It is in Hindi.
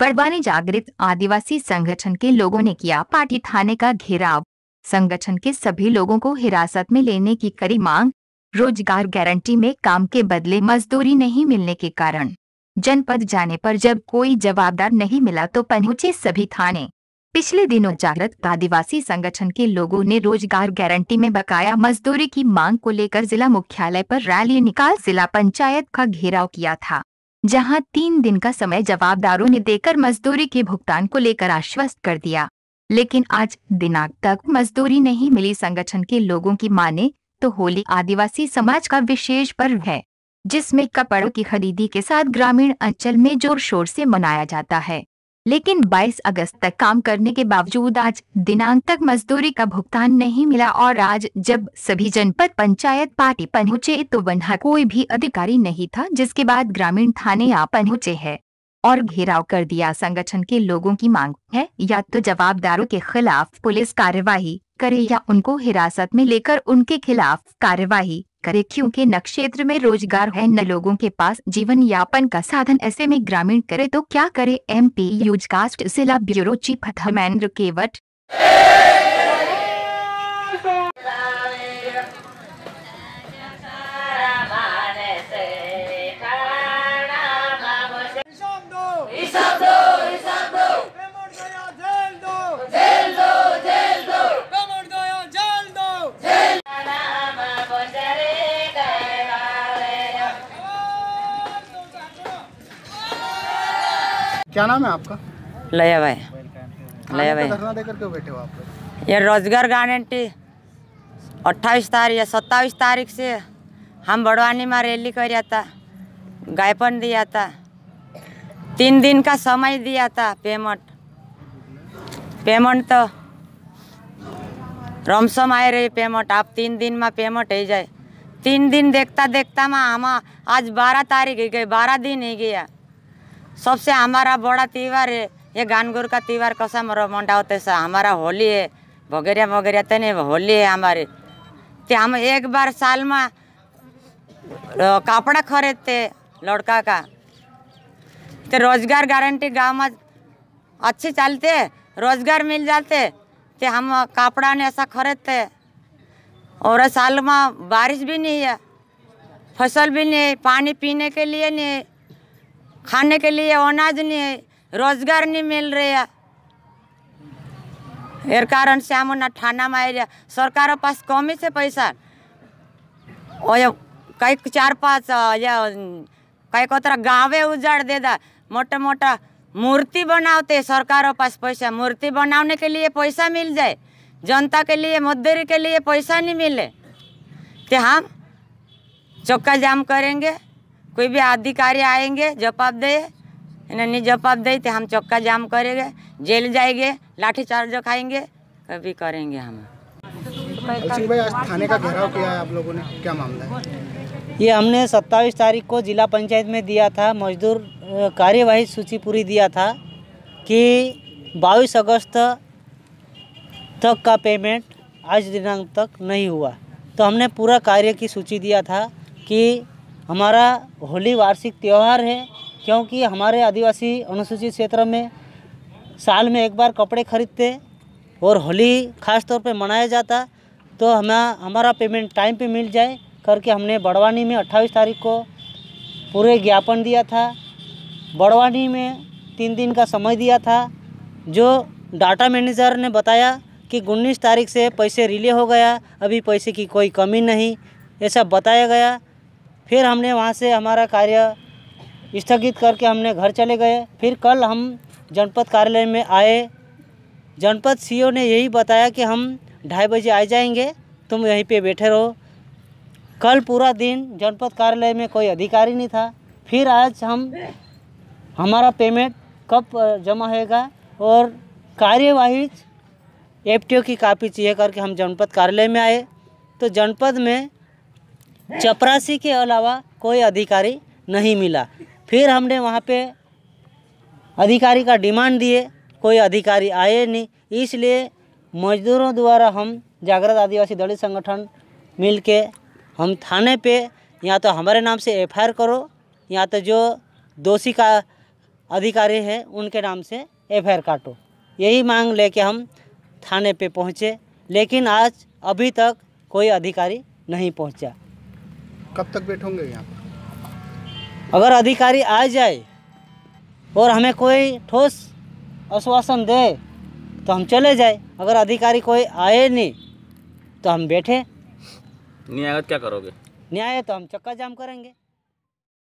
बड़वानी जागृत आदिवासी संगठन के लोगों ने किया पाटी थाने का घेराव संगठन के सभी लोगों को हिरासत में लेने की करी मांग रोजगार गारंटी में काम के बदले मजदूरी नहीं मिलने के कारण जनपद जाने पर जब कोई जवाबदार नहीं मिला तो पहुंचे सभी थाने पिछले दिनों जागृत आदिवासी संगठन के लोगों ने रोजगार गारंटी में बकाया मजदूरी की मांग को लेकर जिला मुख्यालय पर रैली निकाल जिला पंचायत का घेराव किया था जहां तीन दिन का समय जवाबदारों ने देकर मजदूरी के भुगतान को लेकर आश्वस्त कर दिया लेकिन आज दिनांक तक मजदूरी नहीं मिली संगठन के लोगों की माने तो होली आदिवासी समाज का विशेष पर्व है जिसमें कपड़ों की खरीदी के साथ ग्रामीण अंचल में जोर शोर से मनाया जाता है लेकिन 22 अगस्त तक काम करने के बावजूद आज दिनांक तक मजदूरी का भुगतान नहीं मिला और आज जब सभी जनपद पंचायत पार्टी पहुँचे तो वहाँ कोई भी अधिकारी नहीं था जिसके बाद ग्रामीण थाने आ पहुँचे है और घेराव कर दिया संगठन के लोगों की मांग है या तो जवाबदारों के खिलाफ पुलिस कार्यवाही करे या उनको हिरासत में लेकर उनके खिलाफ कार्यवाही करे क्योंकि न क्षेत्र में रोजगार है न लोगों के पास जीवन यापन का साधन ऐसे में ग्रामीण करे तो क्या करे एम पी यूज कास्ट जिला ब्यूरो चीफ धर्मेंद्र केवट क्या नाम है आपका लया भाई लया भाई बैठे हो आप ये रोजगार गारंटी अट्ठाईस तारीख या सत्ताईस तारीख से हम बड़वानी में रैली कर था गायपन दिया था तीन दिन का समय दिया था पेमेंट पेमेंट तो रमसम आए रही पेमेंट आप तीन दिन में पेमेंट है जाए तीन दिन देखता देखता माँ हम आज बारह तारीख ही गई बारह दिन ही गया सबसे हमारा बड़ा त्यौहार है ये गानगुर का त्यौहार कैसा मर मंडाओ तैसा हमारा होली है भगेरिया वगैरह तो नहीं होली है हमारे तो हम एक बार साल में कपड़ा खरीदते लड़का का तो रोजगार गारंटी गाँव में अच्छी चलते रोजगार मिल जाते तो हम कपड़ा ने ऐसा खरीदते और साल में बारिश भी नहीं है फसल भी नहीं पानी पीने के लिए नहीं खाने के लिए अनाज नहीं है रोजगार नहीं मिल रहा इस कारण से हम ना में आ सरकार पास कम से पैसा और कई चार पाँच या कई को तरह गाँवे उजाड़ दा मोटा मोटा मूर्ति बनाते सरकारों पास पैसा मूर्ति बनाने के लिए पैसा मिल जाए जनता के लिए मजदूरी के लिए पैसा नहीं मिले तो हम चौका जाम करेंगे कोई भी अधिकारी आएंगे दे नहीं जवाब दे तो हम चक्का जाम करेंगे जेल जाएंगे लाठी चार्ज खाएंगे कभी करेंगे हम थाने का घेराव किया है आप लोगों ने क्या मामला है ये हमने 27 तारीख को जिला पंचायत में दिया था मजदूर कार्यवाही सूची पूरी दिया था कि 22 अगस्त तक का पेमेंट आज दिनांक तक नहीं हुआ तो हमने पूरा कार्य की सूची दिया था कि हमारा होली वार्षिक त्यौहार है क्योंकि हमारे आदिवासी अनुसूचित क्षेत्र में साल में एक बार कपड़े खरीदते और होली खास तौर पे मनाया जाता तो हमें हमारा पेमेंट टाइम पे मिल जाए करके हमने बड़वानी में 28 तारीख को पूरे ज्ञापन दिया था बड़वानी में तीन दिन का समय दिया था जो डाटा मैनेजर ने बताया कि उन्नीस तारीख से पैसे रिले हो गया अभी पैसे की कोई कमी नहीं ऐसा बताया गया फिर हमने वहाँ से हमारा कार्य स्थगित करके हमने घर चले गए फिर कल हम जनपद कार्यालय में आए जनपद सीईओ ने यही बताया कि हम ढाई बजे आ जाएंगे तुम यहीं पे बैठे रहो कल पूरा दिन जनपद कार्यालय में कोई अधिकारी नहीं था फिर आज हम हमारा पेमेंट कब जमा होएगा और कार्यवाही एफ की कापी चाहिए करके हम जनपद कार्यालय में आए तो जनपद में चपरासी के अलावा कोई अधिकारी नहीं मिला फिर हमने वहाँ पे अधिकारी का डिमांड दिए कोई अधिकारी आए नहीं इसलिए मजदूरों द्वारा हम जागृत आदिवासी दलित संगठन मिल के हम थाने पे या तो हमारे नाम से एफ करो या तो जो दोषी का अधिकारी है उनके नाम से एफ काटो यही मांग लेके हम थाने पे पहुँचे लेकिन आज अभी तक कोई अधिकारी नहीं पहुँचा कब तक बैठोगे यहाँ अगर अधिकारी आ जाए और हमें कोई ठोस आश्वासन दे तो हम चले जाए अगर अधिकारी कोई आए नहीं तो हम बैठे न्यायत क्या करोगे न्याय तो हम चक्का जाम करेंगे